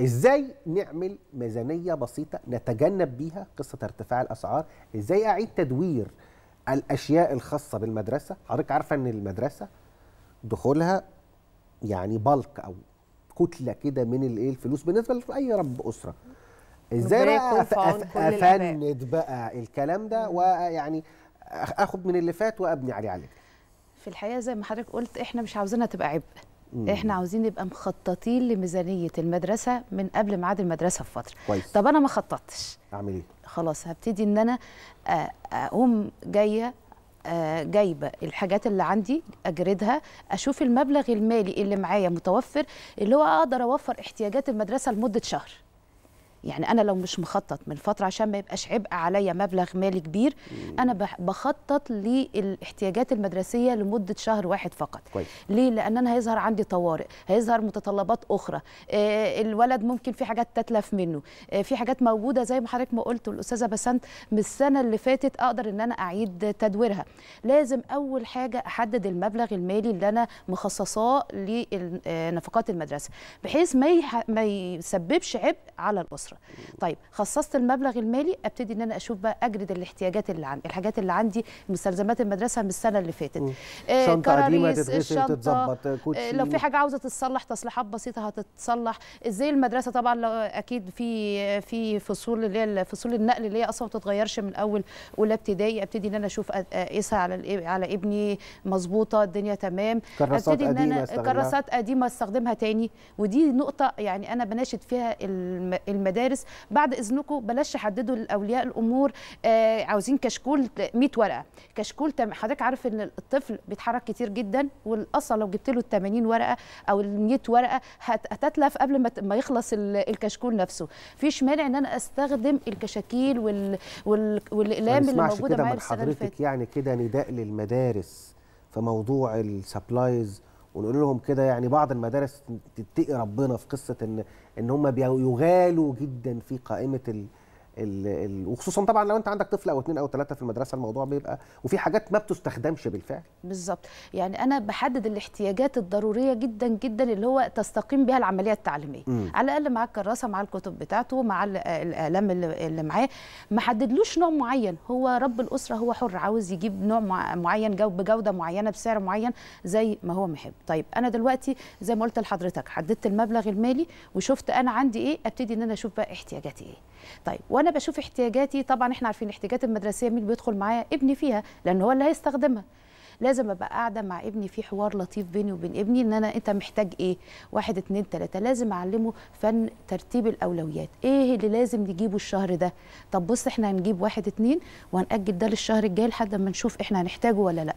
ازاي نعمل ميزانيه بسيطه نتجنب بيها قصه ارتفاع الاسعار ازاي اعيد تدوير الاشياء الخاصه بالمدرسه حضرتك عارفه ان المدرسه دخولها يعني بلك او كتله كده من الايه الفلوس بالنسبه لاي رب اسره ازاي بقى افند بقى الكلام ده ويعني اخد من اللي فات وابني عليه عليك في الحقيقه زي ما حضرتك قلت احنا مش عاوزينها تبقى عبء مم. احنا عاوزين نبقى مخططين لميزانيه المدرسه من قبل ميعاد المدرسه بفتره كويس. طب انا ما خططتش اعمل ايه خلاص هبتدي ان انا آه، اقوم جايه آه، جايبه الحاجات اللي عندي اجردها اشوف المبلغ المالي اللي معايا متوفر اللي هو اقدر اوفر احتياجات المدرسه لمده شهر يعني انا لو مش مخطط من فتره عشان ما يبقاش عبء عليا مبلغ مالي كبير انا بخطط للاحتياجات المدرسيه لمده شهر واحد فقط كويس. ليه لان انا هيظهر عندي طوارئ هيظهر متطلبات اخرى آه الولد ممكن في حاجات تتلف منه آه في حاجات موجوده زي ما حضرتك ما قلت الاستاذه بسنت من السنه اللي فاتت اقدر ان انا اعيد تدويرها لازم اول حاجه احدد المبلغ المالي اللي انا مخصصاه لنفقات آه، المدرسه بحيث ما ما يسببش عبء على الاسره 10 طيب خصصت المبلغ المالي ابتدي ان انا اشوف بقى اجرد الاحتياجات اللي عندي الحاجات اللي عندي مستلزمات المدرسه من السنه اللي فاتت آه، شنطه قديمه تتغسل تتظبط آه، لو في حاجه عاوزه تتصلح تصليحات بسيطه هتتصلح ازاي المدرسه طبعا لو اكيد في في فصول اللي هي فصول النقل اللي هي اصلا ما بتتغيرش من اول اولى ابتدائي ابتدي ان انا اشوف اقيسها على على ابني مظبوطه الدنيا تمام ابتدي ان انا كراسات قديمه استخدمها تاني ودي نقطه يعني انا بناشد فيها المدارس المدارس بعد اذنكم بلاش تحددوا لاولياء الامور آه عاوزين كشكول 100 ورقه كشكول حضرتك عارف ان الطفل بيتحرك كتير جدا والاصل لو جبت له ال 80 ورقه او ال 100 ورقه هتتلف قبل ما يخلص الكشكول نفسه فيش مانع ان انا استخدم الكشاكيل وال... وال... والاقلام اللي موجوده معايا من حضرتك يعني كده نداء للمدارس في موضوع السبلايز ونقول لهم كده يعني بعض المدارس تتقي ربنا في قصه ان ان هم بيغالوا جدا في قائمه ال ال وخصوصا طبعا لو انت عندك طفل او اثنين او ثلاثه في المدرسه الموضوع بيبقى وفي حاجات ما بتستخدمش بالفعل بالظبط يعني انا بحدد الاحتياجات الضروريه جدا جدا اللي هو تستقيم بها العمليه التعليميه م. على الاقل معاه الكراسه مع الكتب بتاعته مع الاقلام اللي معاه ما حددلوش نوع معين هو رب الاسره هو حر عاوز يجيب نوع معين جو بجوده معينه بسعر معين زي ما هو محب طيب انا دلوقتي زي ما قلت لحضرتك حددت المبلغ المالي وشفت انا عندي ايه ابتدي ان انا اشوف بقى احتياجاتي ايه طيب وانا بشوف احتياجاتي طبعا احنا عارفين الاحتياجات المدرسيه مين بيدخل معايا ابني فيها لان هو اللي هيستخدمها لازم ابقى قاعده مع ابني في حوار لطيف بيني وبين ابني ان انا انت محتاج ايه واحد اتنين تلاته لازم اعلمه فن ترتيب الاولويات ايه اللي لازم نجيبه الشهر ده طب بص احنا هنجيب واحد اتنين وهنأجل ده للشهر الجاي لحد ما نشوف احنا هنحتاجه ولا لا